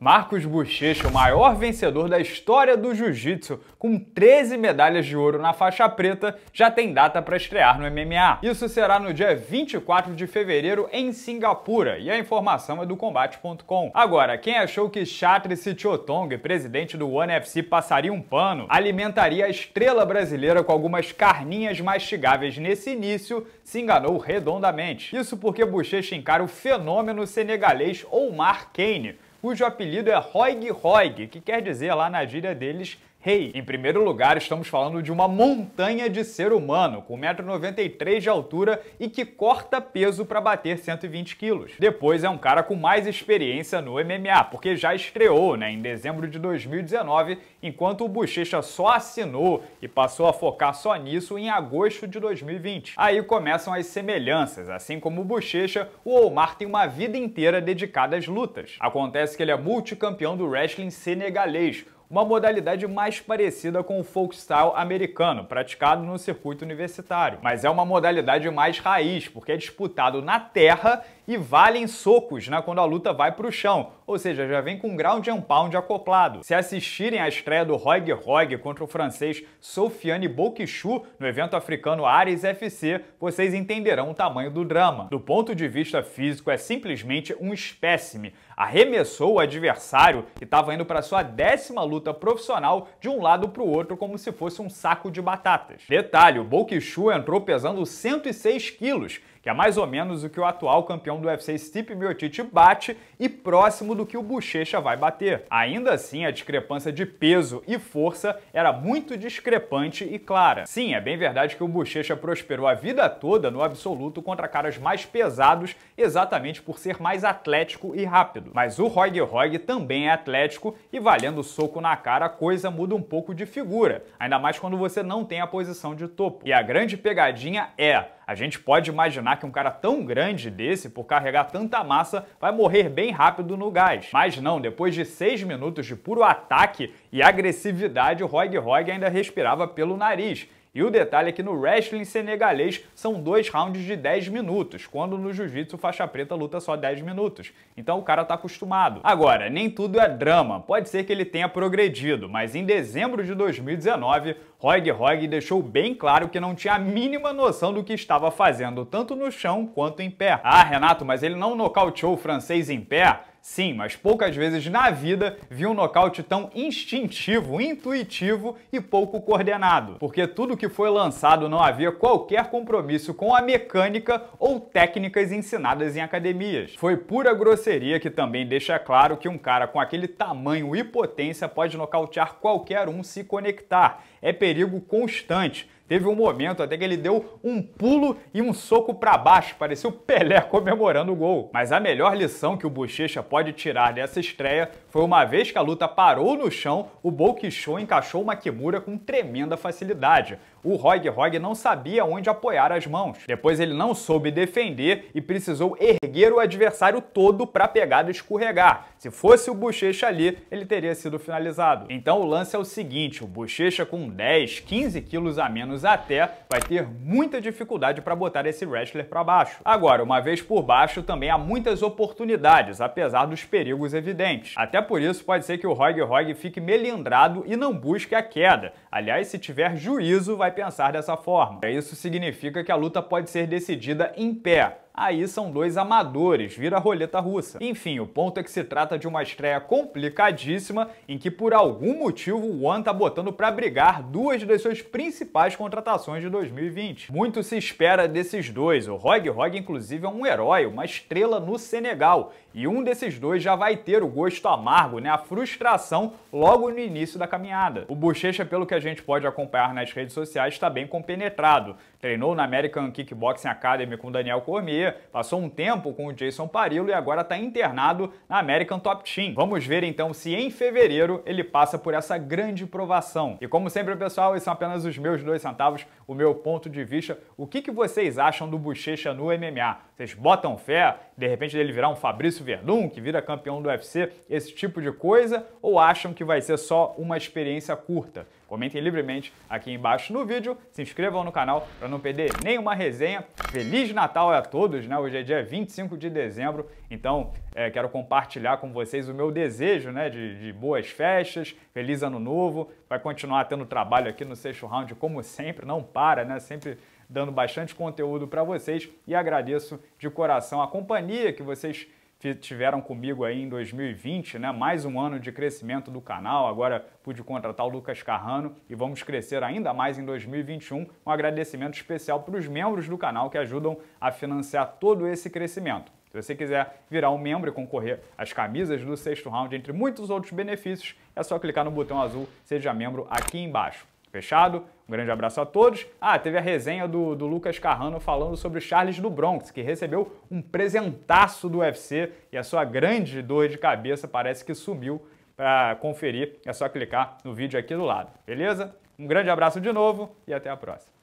Marcos Bochecha, o maior vencedor da história do jiu-jitsu, com 13 medalhas de ouro na faixa preta, já tem data para estrear no MMA. Isso será no dia 24 de fevereiro em Singapura, e a informação é do combate.com. Agora, quem achou que Chatri Sichotong, presidente do One FC, passaria um pano, alimentaria a estrela brasileira com algumas carninhas mastigáveis nesse início, se enganou redondamente. Isso porque Bochecha encara o fenômeno senegalês Omar Kane, cujo apelido é Roig Roig, que quer dizer lá na gíria deles Hey, em primeiro lugar, estamos falando de uma montanha de ser humano, com 1,93m de altura e que corta peso para bater 120kg. Depois é um cara com mais experiência no MMA, porque já estreou né, em dezembro de 2019, enquanto o Bochecha só assinou e passou a focar só nisso em agosto de 2020. Aí começam as semelhanças, assim como o Bochecha, o Omar tem uma vida inteira dedicada às lutas. Acontece que ele é multicampeão do wrestling senegalês, uma modalidade mais parecida com o folk style americano, praticado no circuito universitário. Mas é uma modalidade mais raiz, porque é disputado na terra que valem socos, né, quando a luta vai para o chão, ou seja, já vem com ground and pound acoplado. Se assistirem à estreia do Roig Roig contra o francês Sofiane Bokichu no evento africano Ares FC, vocês entenderão o tamanho do drama. Do ponto de vista físico, é simplesmente um espécime. Arremessou o adversário e estava indo para sua décima luta profissional de um lado para o outro como se fosse um saco de batatas. Detalhe, o Bokichu entrou pesando 106 quilos que é mais ou menos o que o atual campeão do UFC Stipe Miocic bate e próximo do que o Bochecha vai bater. Ainda assim, a discrepância de peso e força era muito discrepante e clara. Sim, é bem verdade que o Bochecha prosperou a vida toda no absoluto contra caras mais pesados, exatamente por ser mais atlético e rápido. Mas o Roig Roig também é atlético e valendo soco na cara a coisa muda um pouco de figura, ainda mais quando você não tem a posição de topo. E a grande pegadinha é a gente pode imaginar que um cara tão grande desse, por carregar tanta massa, vai morrer bem rápido no gás. Mas não, depois de seis minutos de puro ataque e agressividade, o Roig Roig ainda respirava pelo nariz e o detalhe é que no wrestling senegalês são dois rounds de 10 minutos, quando no jiu-jitsu faixa preta luta só 10 minutos. Então o cara tá acostumado. Agora, nem tudo é drama. Pode ser que ele tenha progredido, mas em dezembro de 2019, Roy Roig deixou bem claro que não tinha a mínima noção do que estava fazendo, tanto no chão quanto em pé. Ah, Renato, mas ele não nocauteou o francês em pé? Sim, mas poucas vezes na vida vi um nocaute tão instintivo, intuitivo e pouco coordenado, porque tudo que foi lançado não havia qualquer compromisso com a mecânica ou técnicas ensinadas em academias. Foi pura grosseria que também deixa claro que um cara com aquele tamanho e potência pode nocautear qualquer um se conectar. É perigo constante Teve um momento até que ele deu um pulo e um soco para baixo, parecia o Pelé comemorando o gol. Mas a melhor lição que o Bochecha pode tirar dessa estreia foi uma vez que a luta parou no chão, o Bolkichou encaixou uma Kimura com tremenda facilidade. O Rog Rog não sabia onde apoiar as mãos. Depois ele não soube defender e precisou erguer o adversário todo para a pegada escorregar. Se fosse o Bochecha ali, ele teria sido finalizado. Então o lance é o seguinte, o Bochecha com 10, 15 quilos a menos anos até, vai ter muita dificuldade para botar esse wrestler para baixo. Agora, uma vez por baixo, também há muitas oportunidades, apesar dos perigos evidentes. Até por isso, pode ser que o Roig Roig fique melindrado e não busque a queda. Aliás, se tiver juízo, vai pensar dessa forma. Isso significa que a luta pode ser decidida em pé, aí são dois amadores, vira roleta russa. Enfim, o ponto é que se trata de uma estreia complicadíssima em que por algum motivo o One tá botando para brigar duas das suas principais contratações de 2020. Muito se espera desses dois. O Rog Rog inclusive é um herói, uma estrela no Senegal, e um desses dois já vai ter o gosto amargo, né, a frustração logo no início da caminhada. O Bochecha, pelo que a gente pode acompanhar nas redes sociais, está bem compenetrado, Treinou na American Kickboxing Academy com Daniel Cormier, passou um tempo com o Jason Parillo e agora está internado na American Top Team. Vamos ver então se em fevereiro ele passa por essa grande provação. E como sempre, pessoal, esses são apenas os meus dois centavos, o meu ponto de vista. O que, que vocês acham do Bochecha no MMA? Vocês botam fé? De repente ele virar um Fabrício Verdun, que vira campeão do UFC, esse tipo de coisa? Ou acham que vai ser só uma experiência curta? Comentem livremente aqui embaixo no vídeo, se inscrevam no canal para não perder nenhuma resenha. Feliz Natal a todos, né? Hoje é dia 25 de dezembro, então é, quero compartilhar com vocês o meu desejo, né? De, de, boas festas, feliz ano novo. Vai continuar tendo trabalho aqui no sexto Round, como sempre, não para, né? Sempre dando bastante conteúdo para vocês e agradeço de coração a companhia que vocês tiveram comigo aí em 2020, né? Mais um ano de crescimento do canal. Agora pude contratar o Lucas Carrano e vamos crescer ainda mais em 2021. Um agradecimento especial para os membros do canal que ajudam a financiar todo esse crescimento. Se você quiser virar um membro e concorrer às camisas do sexto round, entre muitos outros benefícios, é só clicar no botão azul Seja Membro aqui embaixo. Fechado? Um grande abraço a todos. Ah, teve a resenha do, do Lucas Carrano falando sobre o Charles do Bronx, que recebeu um presentaço do UFC e a sua grande dor de cabeça parece que sumiu. Para conferir, é só clicar no vídeo aqui do lado, beleza? Um grande abraço de novo e até a próxima.